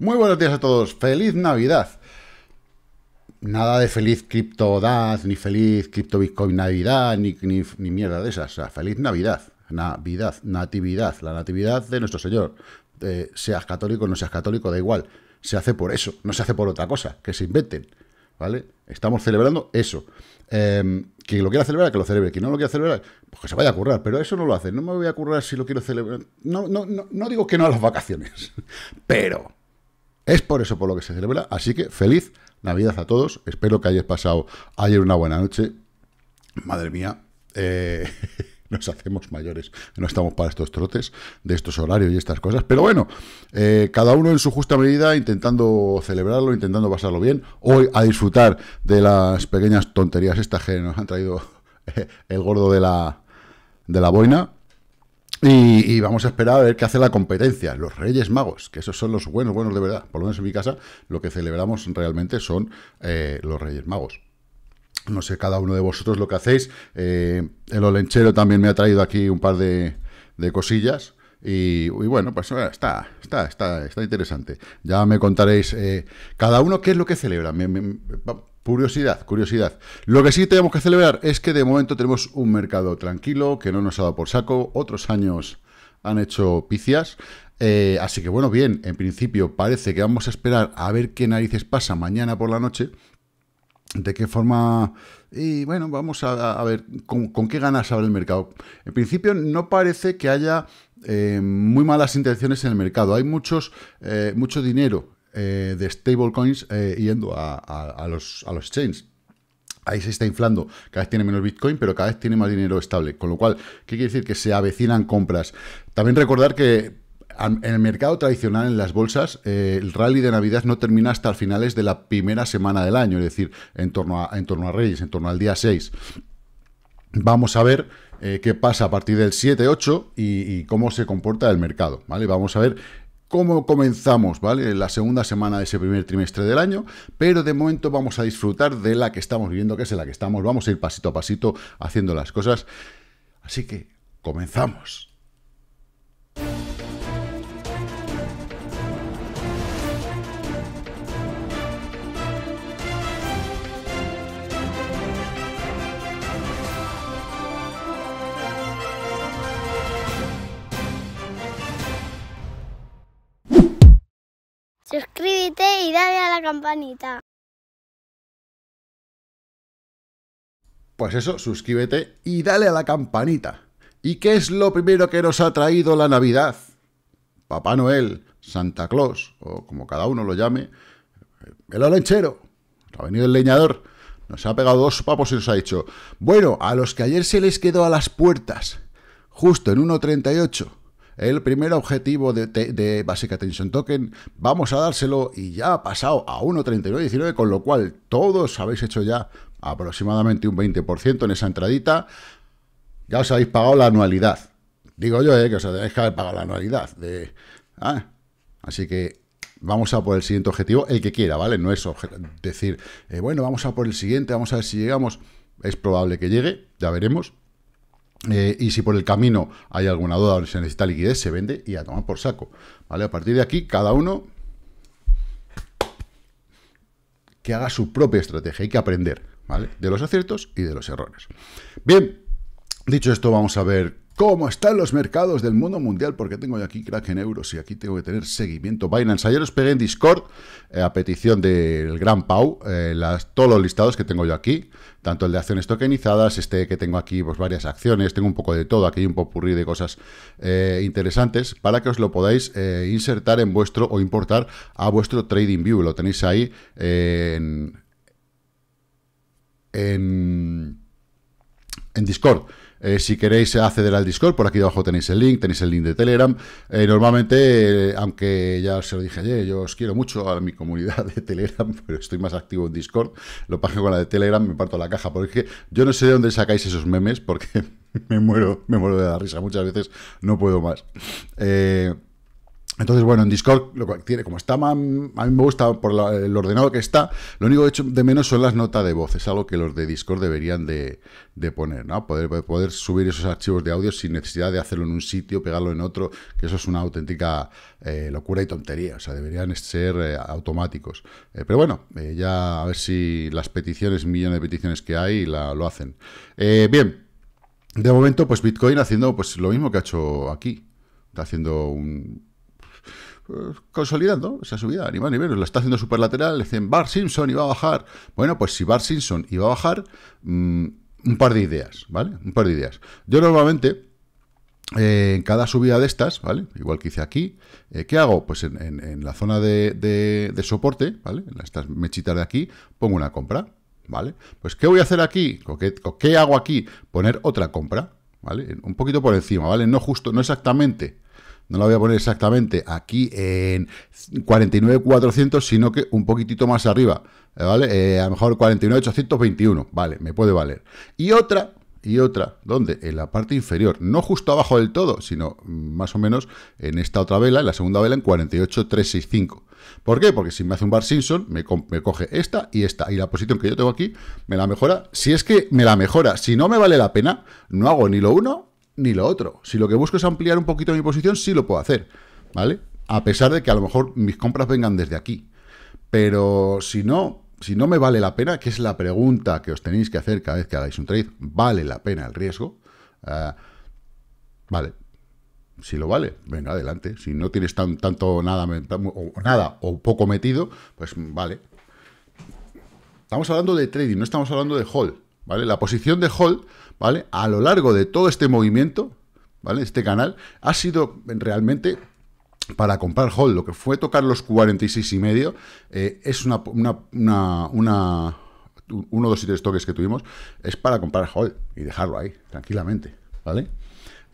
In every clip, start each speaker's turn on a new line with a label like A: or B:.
A: Muy buenos días a todos, feliz Navidad. Nada de feliz criptodad, ni feliz cripto Bitcoin Navidad, ni, ni, mierda de esas. O feliz Navidad, Navidad, Natividad, la Natividad de nuestro Señor. seas católico o no seas católico, da igual. Se hace por eso, no se hace por otra cosa, que se inventen. ¿Vale? Estamos celebrando eso. Em, quien lo quiera celebrar, que lo celebre. Quien no lo quiera celebrar, pues que se vaya a currar. Pero eso no lo hace. No me voy a currar si lo quiero celebrar. No, no, no, no digo que no a las vacaciones. Pero es por eso por lo que se celebra, así que feliz Navidad a todos. Espero que hayáis pasado ayer una buena noche. Madre mía, eh, nos hacemos mayores, no estamos para estos trotes de estos horarios y estas cosas. Pero bueno, eh, cada uno en su justa medida, intentando celebrarlo, intentando pasarlo bien. Hoy a disfrutar de las pequeñas tonterías estas que nos han traído el gordo de la, de la boina. Y, vamos a esperar a ver qué hace la competencia, los Reyes Magos, que esos son los buenos, buenos de verdad. Por lo menos en mi casa, lo que celebramos realmente son eh, los Reyes Magos. No sé cada uno de vosotros lo que hacéis. Eh, el olenchero también me ha traído aquí un par de, cosillas. Y, bueno, pues eh, está, está, está, está interesante. Ya me contaréis cada uno qué es lo que celebra. Curiosidad, curiosidad. Lo que sí tenemos que celebrar es que de momento tenemos un mercado tranquilo, que no nos ha dado por saco. Otros años han hecho picias. Eh, así que bueno, bien, en principio parece que vamos a esperar a ver qué narices pasa mañana por la noche. De qué forma... Y bueno, vamos a, ver con, qué ganas abre el mercado. En principio no parece que haya eh, muy malas intenciones en el mercado. Hay muchos, eh, mucho dinero eh, de stablecoins eh, yendo a, a, los, a los exchanges. Ahí se está inflando, cada vez tiene menos Bitcoin, pero cada vez tiene más dinero estable. Con lo cual, ¿qué quiere decir? Que se avecinan compras. También recordar que en el mercado tradicional, en las bolsas, eh, el rally de Navidad no termina hasta finales de la primera semana del año, es decir, en torno a, en torno a Reyes, en torno al día 6. Vamos a ver qué pasa a partir del 7-8 y, y, cómo se comporta el mercado, ¿vale? Vamos a ver cómo comenzamos, ¿vale? La segunda semana de ese primer trimestre del año, pero de momento vamos a disfrutar de la que estamos viviendo, que es la que estamos. Vamos a ir pasito a pasito haciendo las cosas. Así que, comenzamos. Suscríbete y dale a la campanita. Pues eso, suscríbete y dale a la campanita. ¿Y qué es lo primero que nos ha traído la Navidad? Papá Noel, Santa Claus, o como cada uno lo llame, el olenchero, ha venido el leñador, nos ha pegado dos papos y nos ha dicho, bueno, a los que ayer se les quedó a las puertas, justo en 1.38, el primer objetivo de, Basic Attention Token, vamos a dárselo y ya ha pasado a 1.39.19, con lo cual todos habéis hecho ya aproximadamente un 20% en esa entradita, ya os habéis pagado la anualidad. Digo yo, eh, que os tenéis que haber pagado la anualidad. Ah, así que vamos a por el siguiente objetivo, el que quiera, ¿vale? No es decir, eh, bueno, vamos a por el siguiente, vamos a ver si llegamos. Es probable que llegue, ya veremos. Eh, y si por el camino hay alguna duda o se necesita liquidez, se vende y a tomar por saco. ¿Vale? A partir de aquí, cada uno que haga su propia estrategia. Hay que aprender, De los aciertos y de los errores. Bien, dicho esto, vamos a ver cómo están los mercados del mundo mundial, porque tengo yo aquí crack en euros y aquí tengo que tener seguimiento. Binance, ayer os pegué en Discord, eh, a petición del gran Pau, eh, las, todos los listados que tengo yo aquí, tanto el de acciones tokenizadas, este que tengo aquí, pues varias acciones, tengo un poco de todo, aquí hay un popurrí de cosas eh, interesantes, para que os lo podáis insertar en vuestro, o importar a vuestro Trading View, lo tenéis ahí en en Discord. Eh, si queréis acceder al Discord, por aquí abajo tenéis el link, tenéis el link de Telegram. Eh, normalmente, eh, aunque ya se lo dije ayer, yo os quiero mucho a mi comunidad de Telegram, pero estoy más activo en Discord. Lo pago con la de Telegram, me parto la caja, porque yo no sé de dónde sacáis esos memes, porque me muero, me muero de la risa. Muchas veces no puedo más. Eh, entonces, bueno, en Discord, lo tiene, como está, a mí me gusta por el ordenado que está, lo único que hecho de menos son las notas de voz, es algo que los de Discord deberían de, poner, ¿no? Poder, poder subir esos archivos de audio sin necesidad de hacerlo en un sitio, pegarlo en otro, que eso es una auténtica eh, locura y tontería, o sea, deberían ser eh, automáticos. Eh, pero bueno, ya a ver si las peticiones, millones de peticiones que hay, lo hacen. bien, de momento, pues Bitcoin haciendo pues lo mismo que ha hecho aquí, está haciendo un consolidando esa subida, anima y menos. Lo está haciendo lateral, le dicen Bar Simpson iba a bajar. Bueno, pues si Bar Simpson iba a bajar, mm, un par de ideas, ¿vale? Un par de ideas. Yo normalmente, eh, en cada subida de estas, ¿vale? Igual que hice aquí, eh, ¿qué hago? Pues en, la zona de, soporte, ¿vale? En estas mechitas de aquí, pongo una compra, ¿vale? Pues ¿qué voy a hacer aquí? qué hago aquí? Poner otra compra, ¿vale? Un poquito por encima, ¿vale? No justo, no exactamente no la voy a poner exactamente aquí en 49.400, sino que un poquitito más arriba, eh, ¿vale? Eh, a lo mejor 49.821, vale, me puede valer. Y otra, y otra, ¿dónde? en la parte inferior, no justo abajo del todo, sino más o menos en esta otra vela, en la segunda vela, en 48.365. ¿Por qué? Porque si me hace un Bar Simpson, me, me, coge esta y esta. Y la posición que yo tengo aquí, me la mejora. Si es que me la mejora, si no me vale la pena, no hago ni lo uno ni lo otro. Si lo que busco es ampliar un poquito mi posición, sí lo puedo hacer, ¿vale? A pesar de que a lo mejor mis compras vengan desde aquí. Pero si no, si no me vale la pena, que es la pregunta que os tenéis que hacer cada vez que hagáis un trade, ¿vale la pena el riesgo? Ah, vale. Si lo vale, venga, adelante. Si no tienes tanto nada nada o poco metido, pues vale. Estamos hablando de trading, no estamos hablando de hold. ¿vale? La posición de hold, ¿vale? A lo largo de todo este movimiento, ¿vale? Este canal ha sido realmente para comprar hold. Lo que fue tocar los 46 y medio eh, es una, una, uno, dos y tres toques que tuvimos, es para comprar hold y dejarlo ahí, tranquilamente, ¿vale?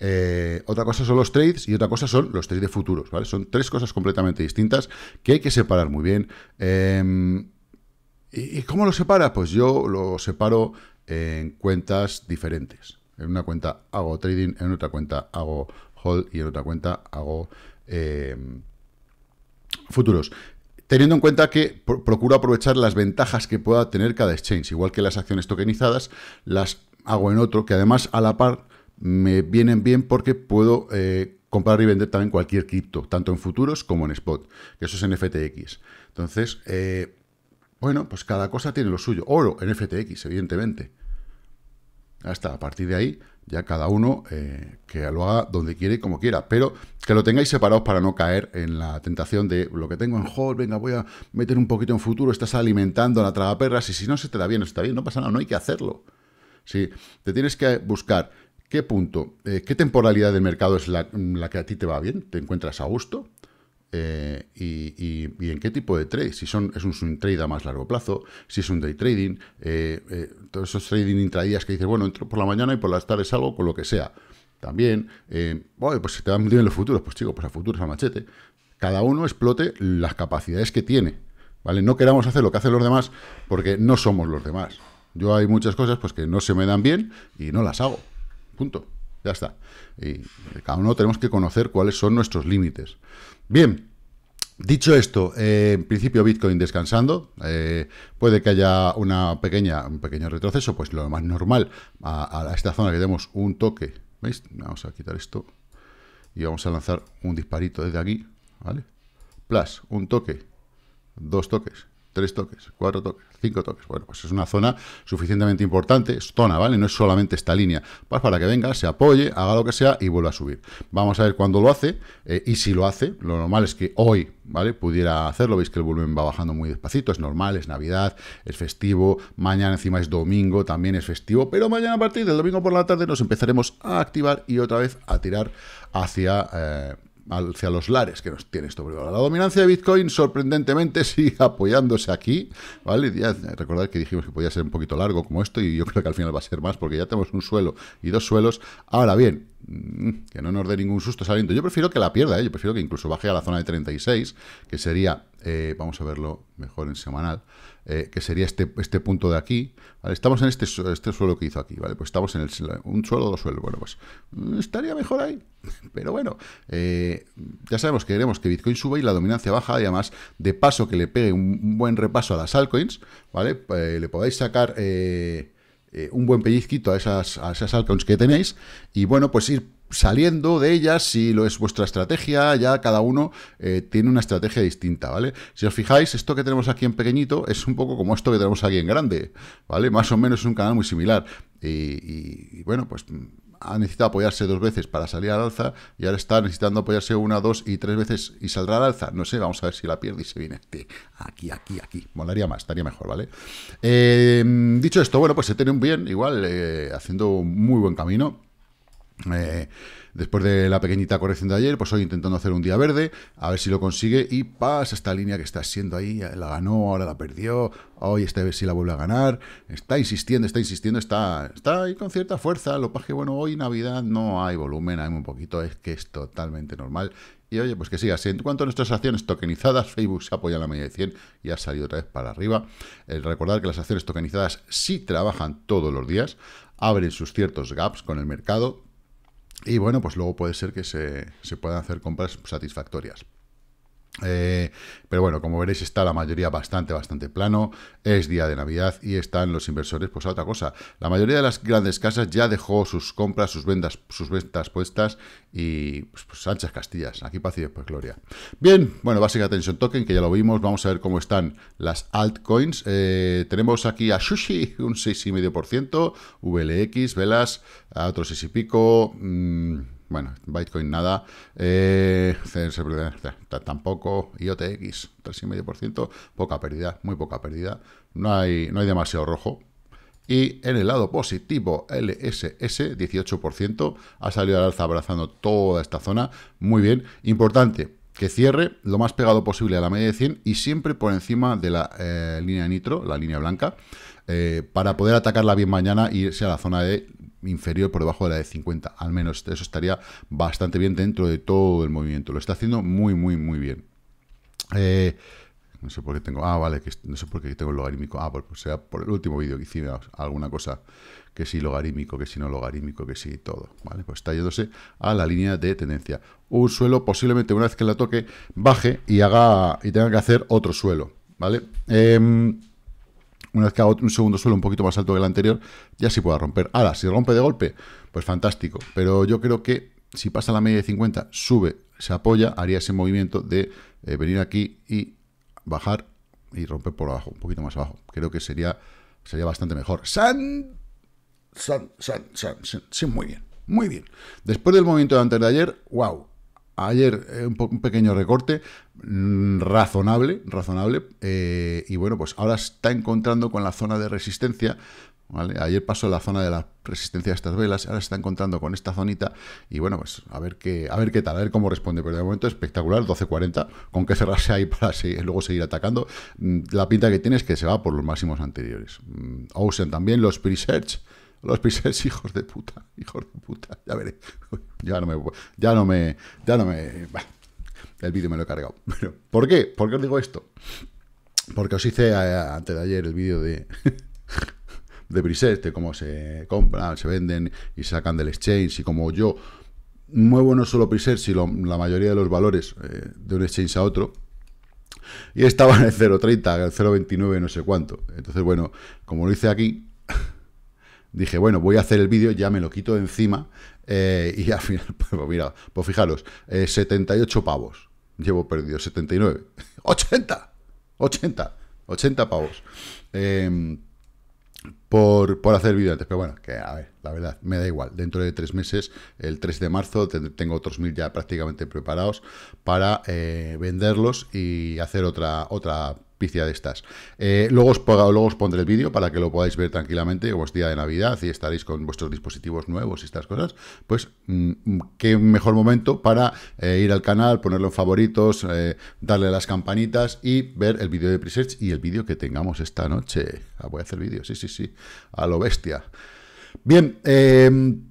A: Eh, otra cosa son los trades y otra cosa son los trades de futuros, ¿vale? Son tres cosas completamente distintas que hay que separar muy bien. Em, ¿Y, cómo lo separa? Pues yo lo separo en cuentas diferentes. En una cuenta hago trading, en otra cuenta hago hold y en otra cuenta hago em, futuros. Teniendo en cuenta que procuro aprovechar las ventajas que pueda tener cada exchange, igual que las acciones tokenizadas, las hago en otro, que además a la par me vienen bien porque puedo eh, comprar y vender también cualquier cripto, tanto en futuros como en spot, que eso es en FTX. Entonces, eh, bueno, pues cada cosa tiene lo suyo. Oro en FTX, evidentemente. Hasta a partir de ahí, ya cada uno eh, que lo haga donde quiere y como quiera. Pero que lo tengáis separados para no caer en la tentación de lo que tengo en hold, venga, voy a meter un poquito en futuro, estás alimentando a la trampa y si no se te da bien, no bien, no pasa nada, no hay que hacerlo. Sí, te tienes que buscar qué punto, eh, qué temporalidad del mercado es la que a ti te va bien, te encuentras a gusto, eh, y, en qué tipo de trade. Si son, es un, swing trade a más largo plazo, si es un day trading, eh, eh, todos esos trading intradías que dices, bueno, entro por la mañana y por las tardes salgo con lo que sea. También, bueno, pues si te dan bien los futuros, pues chicos, pues a futuros a machete. Cada uno explote las capacidades que tiene. ¿Vale? No queramos hacer lo que hacen los demás porque no somos los demás. Yo hay muchas cosas pues que no se me dan bien y no las hago. Punto. Ya está. Y cada uno tenemos que conocer cuáles son nuestros límites. Bien, Dicho esto, eh, en principio Bitcoin descansando, eh, puede que haya una pequeña, un pequeño retroceso, pues lo más normal, a, a, esta zona que demos un toque, ¿veis? Vamos a quitar esto y vamos a lanzar un disparito desde aquí, ¿vale? Plus, un toque, dos toques, tres toques, cuatro toques, cinco toques. Bueno, pues es una zona suficientemente importante, es zona, ¿vale? No es solamente esta línea. Pues para que venga, se apoye, haga lo que sea y vuelva a subir. Vamos a ver cuándo lo hace eh, y si lo hace. Lo normal es que hoy, ¿vale? Pudiera hacerlo. Veis que el volumen va bajando muy despacito. Es normal, es Navidad, es festivo. Mañana encima es domingo, también es festivo. Pero mañana a partir del domingo por la tarde nos empezaremos a activar y otra vez a tirar hacia... Eh, hacia los lares que nos tiene esto La dominancia de Bitcoin sorprendentemente sigue apoyándose aquí, ¿vale? Ya recordad que dijimos que podía ser un poquito largo como esto y yo creo que al final va a ser más porque ya tenemos un suelo y dos suelos. Ahora bien, Mm, que no nos dé ningún susto saliendo. Yo prefiero que la pierda, ¿eh? yo prefiero que incluso baje a la zona de 36, que sería, eh, vamos a verlo mejor en semanal, eh, que sería este, este punto de aquí. Estamos en este, este suelo que hizo aquí, ¿vale? Pues estamos en el, un suelo, dos suelos. Bueno, pues mm, estaría mejor ahí. Pero bueno, ya sabemos que queremos que Bitcoin suba y la dominancia baja, además, de paso que le pegue un, buen repaso a las altcoins, ¿vale? le podáis sacar... Eh, un buen pellizquito a esas, a esas altcoins que tenéis y bueno, pues ir saliendo de ellas si lo es vuestra estrategia, ya cada uno eh, tiene una estrategia distinta, ¿vale? Si os fijáis, esto que tenemos aquí en pequeñito es un poco como esto que tenemos aquí en grande, ¿vale? Más o menos es un canal muy similar. y bueno, pues ha necesitado apoyarse dos veces para salir al alza y ahora está necesitando apoyarse una, dos y tres veces y saldrá al alza. No sé, vamos a ver si la pierde y se viene Aquí, aquí, aquí. Molaría más, estaría mejor, ¿vale? Eh, dicho esto, bueno, pues se tiene un bien, igual, eh, haciendo un muy buen camino. Eh, después de la pequeñita corrección de ayer, pues hoy intentando hacer un día verde, a ver si lo consigue y pasa esta línea que está siendo ahí, eh, la ganó, ahora la perdió, hoy este vez si la vuelve a ganar, está insistiendo, está insistiendo, está, está ahí con cierta fuerza, lo que bueno, hoy Navidad no hay volumen, hay un poquito, es que es totalmente normal y oye, pues que siga así. En cuanto a nuestras acciones tokenizadas, Facebook se apoya en la media de 100 y ha salido otra vez para arriba. el recordar que las acciones tokenizadas sí trabajan todos los días, abren sus ciertos gaps con el mercado, y bueno, pues luego puede ser que se, se puedan hacer compras satisfactorias. Eh, pero bueno, como veréis, está la mayoría bastante, bastante plano. Es día de Navidad y están los inversores, pues otra cosa. La mayoría de las grandes casas ya dejó sus compras, sus ventas, sus ventas puestas y pues, anchas pues, castillas. Aquí paz y pues, gloria. Bien, bueno, básica atención token, que ya lo vimos. Vamos a ver cómo están las altcoins. Eh, tenemos aquí a Sushi, un 6,5%, VLX, Velas, a otro 6 y pico. Mm, bueno, Bitcoin nada, eh, tampoco, IOTX ciento poca pérdida, muy poca pérdida, no hay, no hay demasiado rojo. Y en el lado positivo, LSS 18%, ha salido al alza abrazando toda esta zona, muy bien, importante, que cierre lo más pegado posible a la media de 100 y siempre por encima de la eh, línea nitro, la línea blanca, eh, para poder atacarla bien mañana y irse a la zona de inferior por debajo de la de 50. Al menos eso estaría bastante bien dentro de todo el movimiento. Lo está haciendo muy, muy, muy bien. Eh, no sé por qué tengo... Ah, vale, que no sé por qué tengo el logarítmico. Ah, pues, pues sea por el último vídeo que hicimos alguna cosa que sí logarítmico, que si no logarítmico, que sí todo. Vale, pues está yéndose a la línea de tendencia. Un suelo posiblemente una vez que la toque baje y haga y tenga que hacer otro suelo. ¿Vale? Em, una vez que haga un segundo suelo un poquito más alto que el anterior, ya sí pueda romper. Ahora, si rompe de golpe, pues fantástico. Pero yo creo que si pasa la media de 50, sube, se apoya, haría ese movimiento de eh, venir aquí y bajar y romper por abajo, un poquito más abajo. Creo que sería, sería bastante mejor. San, san, san, san, muy bien, muy bien. Después del movimiento de antes de ayer, wow, Ayer eh, un, pequeño recorte mm, razonable, razonable, eh, y bueno, pues ahora está encontrando con la zona de resistencia, ¿vale? Ayer pasó la zona de la resistencia de estas velas, ahora se está encontrando con esta zonita, y bueno, pues a ver qué, a ver qué tal, a ver cómo responde, pero de momento espectacular, 12.40, con que cerrarse ahí para seguir, luego seguir atacando, mm, la pinta que tiene es que se va por los máximos anteriores. Mm, Ocean también, los pre-search, los presets, hijos de puta, hijos de puta. Ya veré. Ya no me. Ya no me. Ya no me. el vídeo me lo he cargado. Pero, ¿Por qué? ¿Por qué os digo esto? Porque os hice eh, antes de ayer el vídeo de. de de cómo se compran, se venden y sacan del exchange, y como yo muevo no solo presets, sino la mayoría de los valores eh, de un exchange a otro, y estaba en el 0.30, el 0.29, no sé cuánto. Entonces, bueno, como lo hice aquí, dije, bueno, voy a hacer el vídeo, ya me lo quito de encima. Eh, y al final, pues mira, pues fijaros, 78 eh, pavos. Llevo perdido 79. ¡80! 80, 80 pavos. Em, por, hacer el vídeo antes, pero bueno, que a ver, la verdad, me da igual. Dentro de tres meses, el 3 de marzo, tengo otros mil ya prácticamente preparados para eh, venderlos y hacer otra, otra pizia de eh, luego, luego os pondré el vídeo para que lo podáis ver tranquilamente, como día de Navidad y estaréis con vuestros dispositivos nuevos y estas cosas, pues mm, qué mejor momento para eh, ir al canal, ponerlo en favoritos, eh, darle las campanitas y ver el vídeo de Presearch y el vídeo que tengamos esta noche. Ah, voy a hacer vídeo, sí, sí, sí, a lo bestia. Bien, em,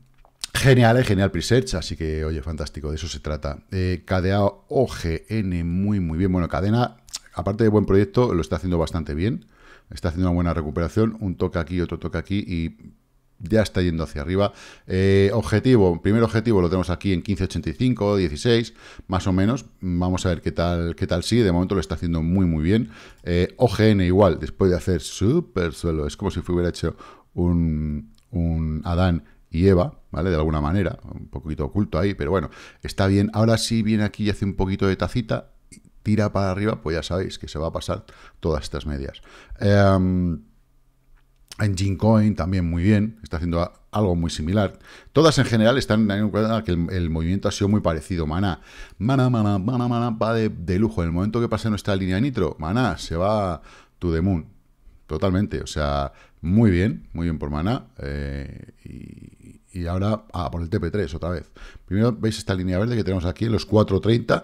A: Genial, eh, genial Presearch, así que, oye, fantástico, de eso se trata. Eh, OGN, muy, muy bien. Bueno, cadena aparte de buen proyecto, lo está haciendo bastante bien. Está haciendo una buena recuperación, un toque aquí, otro toque aquí y ya está yendo hacia arriba. Eh, objetivo, primer objetivo lo tenemos aquí en 15.85, 16, más o menos. Vamos a ver qué tal, qué tal sigue. De momento lo está haciendo muy, muy bien. Eh, OGN igual, después de hacer súper suelo. Es como si hubiera hecho un, un Adán y Eva, ¿vale? De alguna manera, un poquito oculto ahí, pero bueno, está bien. Ahora sí viene aquí y hace un poquito de tacita, tira para arriba, pues ya sabéis que se va a pasar todas estas medias. Em, en Coin también muy bien, está haciendo algo muy similar. Todas en general están en cuenta que el, movimiento ha sido muy parecido. Maná, mana mana mana mana va de, lujo. En el momento que pase nuestra línea nitro, maná, se va to the moon. Totalmente, o sea, muy bien, muy bien por maná. Eh, y, ahora, a ah, por el TP3 otra vez. Primero veis esta línea verde que tenemos aquí, los 4.30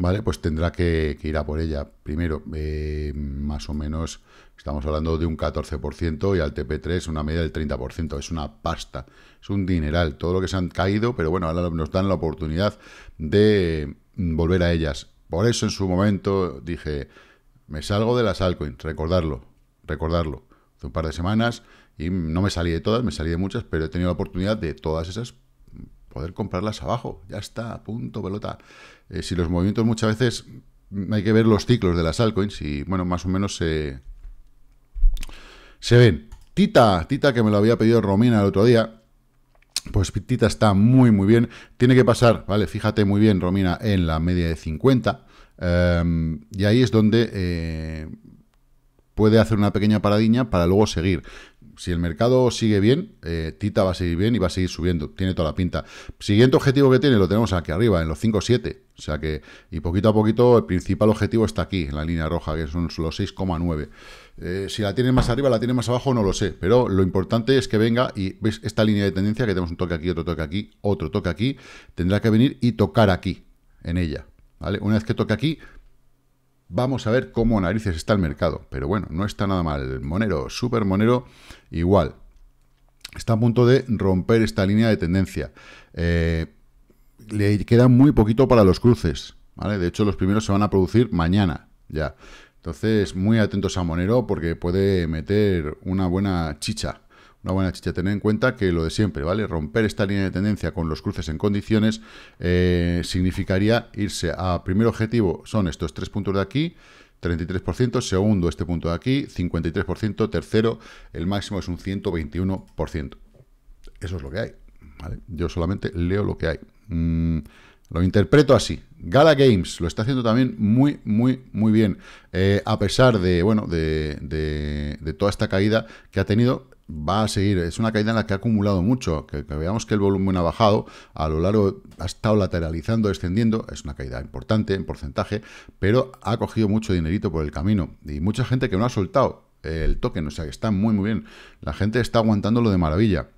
A: ¿vale? Pues tendrá que, ir a por ella. Primero, eh, más o menos, estamos hablando de un 14% y al TP3 una media del 30%. Es una pasta, es un dineral, todo lo que se han caído, pero bueno, ahora nos dan la oportunidad de mm, volver a ellas. Por eso en su momento dije, me salgo de las altcoins, recordarlo, recordarlo. Hace un par de semanas y no me salí de todas, me salí de muchas, pero he tenido la oportunidad de todas esas poder comprarlas abajo. Ya está, punto, pelota. Eh, si los movimientos muchas veces mm, hay que ver los ciclos de las altcoins y, bueno, más o menos se, se ven. Tita, Tita que me lo había pedido Romina el otro día. Pues Tita está muy, muy bien. Tiene que pasar, ¿vale? Fíjate muy bien, Romina, en la media de 50. Em, y ahí es donde eh, puede hacer una pequeña paradiña para luego seguir si el mercado sigue bien, eh, Tita va a seguir bien y va a seguir subiendo. Tiene toda la pinta. Siguiente objetivo que tiene lo tenemos aquí arriba, en los 5,7. O sea que, y poquito a poquito, el principal objetivo está aquí, en la línea roja, que son los 6,9. Eh, si la tiene más arriba, la tiene más abajo, no lo sé. Pero lo importante es que venga y ves esta línea de tendencia, que tenemos un toque aquí, otro toque aquí, otro toque aquí. Tendrá que venir y tocar aquí, en ella. ¿Vale? Una vez que toque aquí, Vamos a ver cómo narices está el mercado. Pero bueno, no está nada mal. Monero, super Monero, igual. Está a punto de romper esta línea de tendencia. Eh, le queda muy poquito para los cruces. ¿vale? De hecho, los primeros se van a producir mañana ya. Entonces, muy atentos a Monero porque puede meter una buena chicha una buena chicha. Tener en cuenta que lo de siempre, ¿vale? Romper esta línea de tendencia con los cruces en condiciones eh, significaría irse a primer objetivo, son estos tres puntos de aquí, 33%, segundo este punto de aquí, 53%, tercero, el máximo es un 121%. Eso es lo que hay, ¿vale? Yo solamente leo lo que hay. Mm, lo interpreto así. Gala Games lo está haciendo también muy, muy, muy bien. Eh, a pesar de, bueno, de, de, de toda esta caída que ha tenido, va a seguir, es una caída en la que ha acumulado mucho, que, veamos que el volumen ha bajado, a lo largo ha estado lateralizando, descendiendo, es una caída importante en porcentaje, pero ha cogido mucho dinerito por el camino y mucha gente que no ha soltado el token, o sea que está muy muy bien, la gente está aguantándolo de maravilla.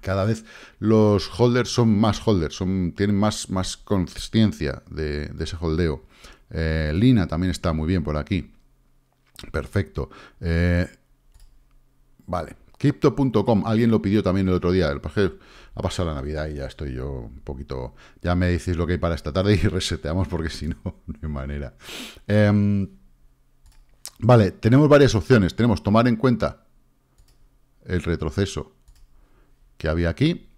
A: Cada vez los holders son más holders, son, tienen más, más conciencia de, ese holdeo. Eh, Lina también está muy bien por aquí. Perfecto. Eh, vale, Crypto.com, alguien lo pidió también el otro día. El ha pasado la Navidad y ya estoy yo un poquito. Ya me decís lo que hay para esta tarde y reseteamos porque si no, no hay manera. Em, vale, tenemos varias opciones. Tenemos tomar en cuenta el retroceso que había aquí.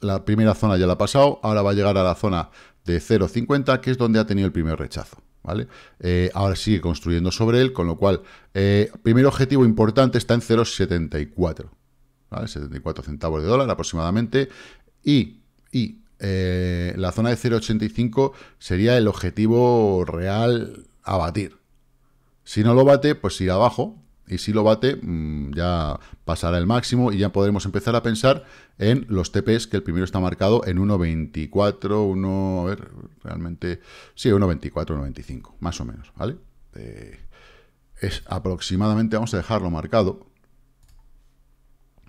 A: La primera zona ya la ha pasado, ahora va a llegar a la zona de 0.50, que es donde ha tenido el primer rechazo. ¿vale? Eh, ahora sigue construyendo sobre él, con lo cual, eh, primer objetivo importante está en 0,74, ¿vale? 74 centavos de dólar aproximadamente, y, eh, la zona de 0,85 sería el objetivo real a batir. Si no lo bate, pues irá abajo, y si lo bate mm, ya pasará el máximo y ya podremos empezar a pensar en los TPs, que el primero está marcado en 1.24, 1, a ver, realmente, sí, 1.24, 1.25, más o menos, ¿vale? Eh, es aproximadamente, vamos a dejarlo marcado,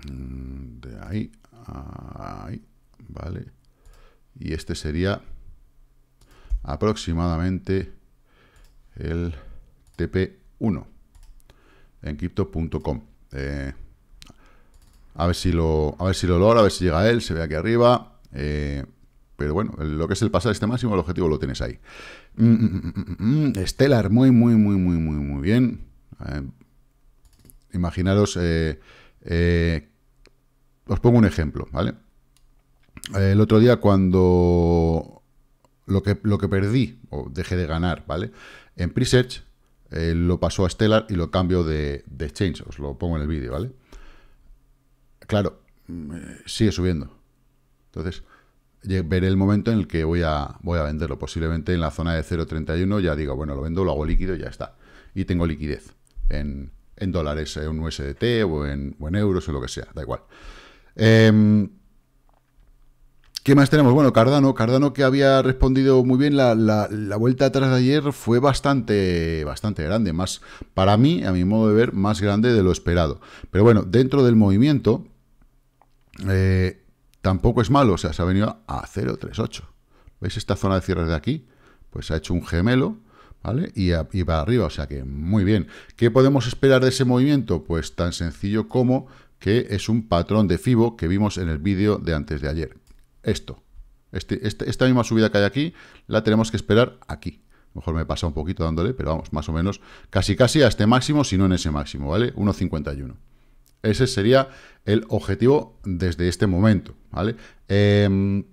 A: mm, de ahí, a ahí, ¿vale? Y este sería aproximadamente el TP1, en Eh, a ver si lo a ver si lo logra, a ver si llega él, se ve aquí arriba. Eh, pero bueno, lo que es el pasar este máximo, el objetivo lo tienes ahí. estelar mm, mm, mm, Stellar, muy, muy, muy, muy, muy, muy bien. Eh, imaginaros, eh, os pongo un ejemplo, ¿vale? El otro día cuando lo que, lo que perdí, o dejé de ganar, ¿vale? En Presearch lo pasó a Stellar y lo cambio de, de Exchange. Os lo pongo en el vídeo, ¿vale? Claro, mm, eh, sigue subiendo. Entonces, veré el momento en el que voy a, voy a venderlo. Posiblemente en la zona de 0.31 ya digo, bueno, lo vendo, lo hago líquido y ya está. Y tengo liquidez en, dólares, en eh, USDT o en, en euros o lo que sea, da igual. Em, ¿Qué más tenemos? Bueno, Cardano, Cardano que había respondido muy bien, la, la, vuelta atrás de ayer fue bastante, bastante grande, más para mí, a mi modo de ver, más grande de lo esperado. Pero bueno, dentro del movimiento eh, tampoco es malo, o sea, se ha venido a 0,38. ¿Veis esta zona de cierres de aquí? Pues ha hecho un gemelo, ¿vale? Y, va y arriba, o sea que muy bien. ¿Qué podemos esperar de ese movimiento? Pues tan sencillo como que es un patrón de FIBO que vimos en el vídeo de antes de ayer esto. Este, este, esta misma subida que hay aquí, la tenemos que esperar aquí. mejor me pasa un poquito dándole, pero vamos, más o menos casi casi a este máximo, si no en ese máximo, ¿vale? 1.51. Ese sería el objetivo desde este momento, ¿vale? Em,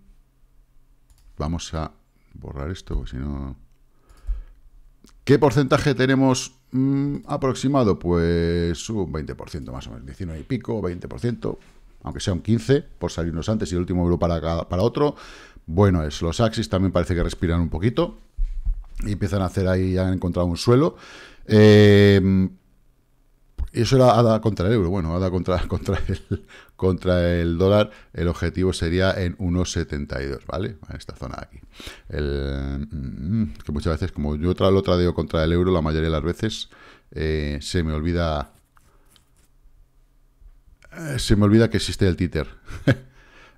A: vamos a borrar esto, si no... ¿Qué porcentaje tenemos mm, aproximado? Pues un 20% más o menos, 19 y pico, 20% aunque sea un 15, por salirnos antes y el último euro para, para otro. Bueno, es los Axis también parece que respiran un poquito y empiezan a hacer ahí, han encontrado un suelo. Eh, eso era ADA contra el euro. Bueno, ADA contra, contra, el, contra el dólar, el objetivo sería en 1,72, ¿vale? En esta zona de aquí. Mm, mm, que muchas veces, como yo otra, lo tradeo contra el euro, la mayoría de las veces eh, se me olvida eh, se me olvida que existe el títer.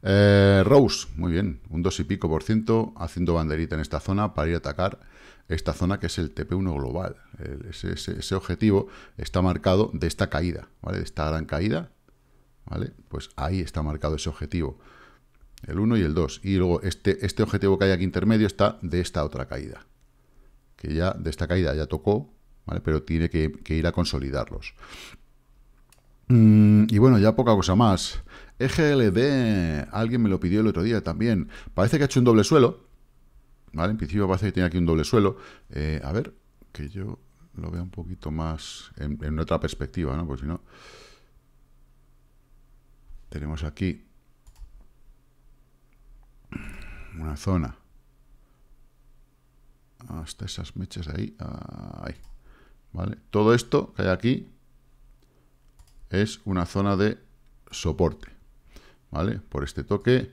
A: Eh, Rose, muy bien, un 2 y pico por ciento, haciendo banderita en esta zona para ir a atacar esta zona que es el TP1 global. ese, objetivo está marcado de esta caída, ¿vale? De esta gran caída, ¿vale? Pues ahí está marcado ese objetivo. El 1 y el 2. Y luego este, este objetivo que hay aquí intermedio está de esta otra caída. Que ya, de esta caída ya tocó, ¿vale? Pero tiene que ir a consolidarlos. Mm, y bueno, ya poca cosa más. EGLD, alguien me lo pidió el otro día también. Parece que ha hecho un doble suelo. ¿Vale? En principio parece que tiene aquí un doble suelo. Eh, a ver, que yo lo vea un poquito más en, otra perspectiva, ¿no? si no... Tenemos aquí una zona hasta esas mechas ahí, ahí, ¿vale? Todo esto que hay aquí es una zona de soporte, ¿vale? Por este toque,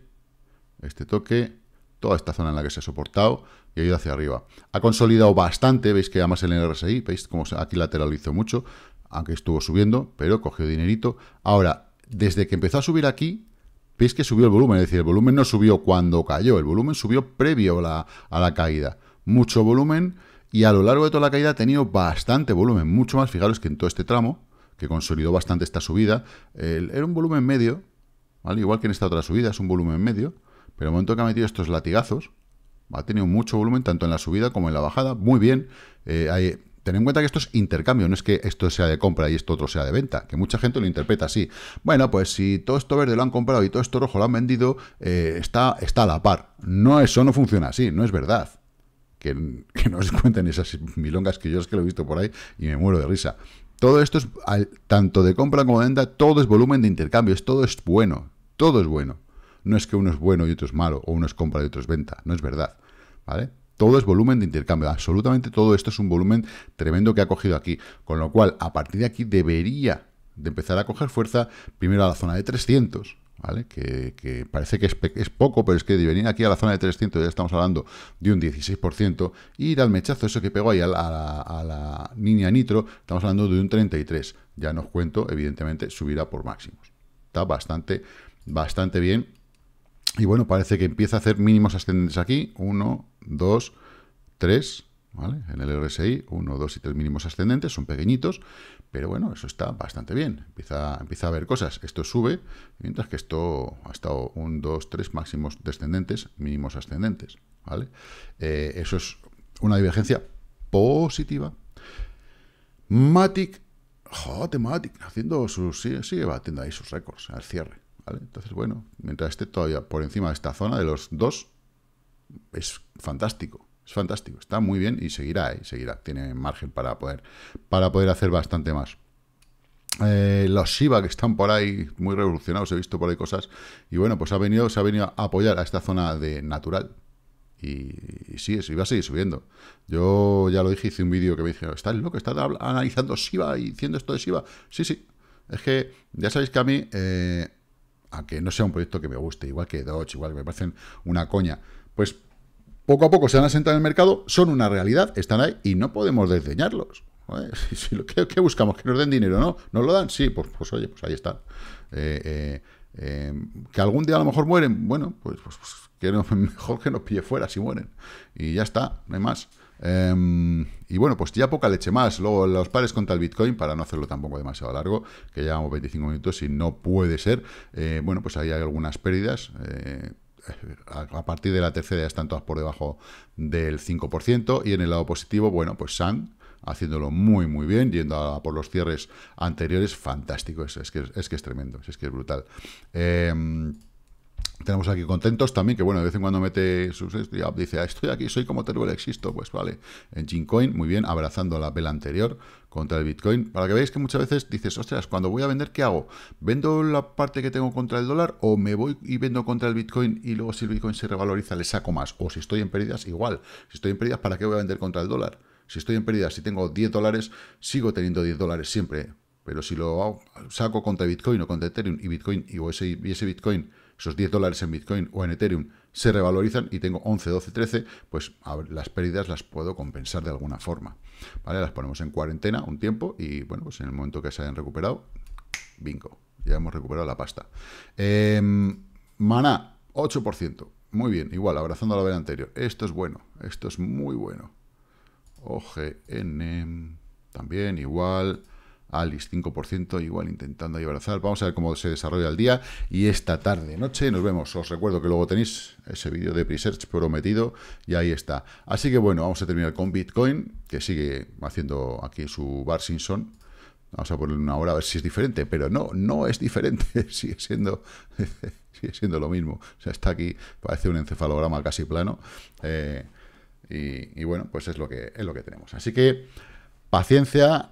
A: este toque, toda esta zona en la que se ha soportado y ha ido hacia arriba. Ha consolidado bastante, veis que además el RSI, veis como aquí lateralizó mucho, aunque estuvo subiendo, pero cogió dinerito. Ahora, desde que empezó a subir aquí, veis que subió el volumen, es decir, el volumen no subió cuando cayó, el volumen subió previo la, a la caída. Mucho volumen y a lo largo de toda la caída ha tenido bastante volumen, mucho más, fijaros que en todo este tramo, que consolidó bastante esta subida. era un volumen medio, ¿vale? Igual que en esta otra subida, es un volumen medio, pero el momento que ha metido estos latigazos, ha tenido mucho volumen, tanto en la subida como en la bajada, muy bien. Eh, ten en cuenta que esto es intercambio, no es que esto sea de compra y esto otro sea de venta, que mucha gente lo interpreta así. Bueno, pues si todo esto verde lo han comprado y todo esto rojo lo han vendido, eh, está, está a la par. No, eso no funciona así, no es verdad. Que, que, no os cuenten esas milongas que yo es que lo he visto por ahí y me muero de risa. Todo esto es, tanto de compra como de venta, todo es volumen de intercambios, todo es bueno, todo es bueno. No es que uno es bueno y otro es malo, o uno es compra y otro es venta, no es verdad, ¿vale? Todo es volumen de intercambio, absolutamente todo esto es un volumen tremendo que ha cogido aquí, con lo cual a partir de aquí debería de empezar a coger fuerza primero a la zona de 300, que, parece que es, poco, pero es que de venir aquí a la zona de 300 ya estamos hablando de un 16%, y ir al mechazo, eso que pegó ahí a la, línea niña Nitro, estamos hablando de un 33%. Ya nos cuento, evidentemente, subirá por máximos. Está bastante, bastante bien. Y bueno, parece que empieza a hacer mínimos ascendentes aquí, 1, 2, 3, ¿vale? En el RSI, 1, 2 y 3 mínimos ascendentes, son pequeñitos, pero bueno, eso está bastante bien. Empieza, empieza a haber cosas. Esto sube, mientras que esto ha estado un, dos, tres máximos descendentes, mínimos ascendentes. ¿vale? Eh, eso es una divergencia positiva. Matic, joder, Matic, haciendo sus, sigue, batiendo ahí sus récords al cierre. Entonces, bueno, mientras esté todavía por encima de esta zona de los dos, es fantástico. Es fantástico, está muy bien y seguirá, y seguirá. Tiene margen para poder, para poder hacer bastante más. Eh, los Shiba que están por ahí muy revolucionados, he visto por ahí cosas. Y bueno, pues ha venido, se ha venido a apoyar a esta zona de natural. Y, sí eso iba a seguir subiendo. Yo ya lo dije, hice un vídeo que me dijeron, ¿estás loco? ¿Estás analizando Shiba y diciendo esto de Shiba? Sí, sí. Es que ya sabéis que a mí, eh, aunque no sea un proyecto que me guste, igual que Dodge, igual que me parecen una coña, pues poco a poco se a sentar en el mercado, son una realidad, están ahí y no podemos desdeñarlos. Si, lo que, buscamos, que nos den dinero, ¿no? ¿Nos lo dan? Sí, pues, pues oye, pues ahí está. Eh, eh, eh, que algún día a lo mejor mueren, bueno, pues, pues, pues que mejor que nos pille fuera si mueren. Y ya está, no hay más. Em, y bueno, pues ya poca leche más. Luego los pares contra el Bitcoin, para no hacerlo tampoco demasiado largo, que llevamos 25 minutos y no puede ser. bueno, pues ahí hay algunas pérdidas a partir de la tercera ya están todas por debajo del 5%, y en el lado positivo, bueno, pues SAN haciéndolo muy muy bien, yendo por los cierres anteriores, fantástico, es, es, que, es que es tremendo, es que es brutal. Em, tenemos aquí contentos también, que bueno, de vez en cuando mete sus... Dice, ah, estoy aquí, soy como Teruel, existo. Pues vale, en Gincoin, muy bien, abrazando la vela anterior contra el Bitcoin. Para que veáis que muchas veces dices, ostras, cuando voy a vender, ¿qué hago? ¿Vendo la parte que tengo contra el dólar o me voy y vendo contra el Bitcoin y luego si el Bitcoin se revaloriza le saco más? O si estoy en pérdidas, igual. Si estoy en pérdidas, ¿para qué voy a vender contra el dólar? Si estoy en pérdidas, si tengo 10 dólares, sigo teniendo 10 dólares siempre. Pero si lo saco contra Bitcoin o contra Ethereum y Bitcoin y ese, y ese Bitcoin esos 10 dólares en Bitcoin o en Ethereum se revalorizan y tengo 11, 12, 13, pues las pérdidas las puedo compensar de alguna forma. ¿vale? Las ponemos en cuarentena un tiempo y bueno, pues en el momento que se hayan recuperado, bingo, ya hemos recuperado la pasta. Eh, maná, 8%. Muy bien, igual, abrazando a la vela anterior. Esto es bueno, esto es muy bueno. OGN, también igual. Alice 5%, igual intentando abrazar. Vamos a ver cómo se desarrolla el día y esta tarde, noche, nos vemos. Os recuerdo que luego tenéis ese vídeo de Presearch prometido y ahí está. Así que bueno, vamos a terminar con Bitcoin, que sigue haciendo aquí su Bar Simpson. Vamos a ponerle una hora a ver si es diferente, pero no, no es diferente, sigue siendo... sigue siendo lo mismo, o sea, está aquí, parece un encefalograma casi plano, eh, y, y, bueno, pues es lo que, es lo que tenemos. Así que paciencia,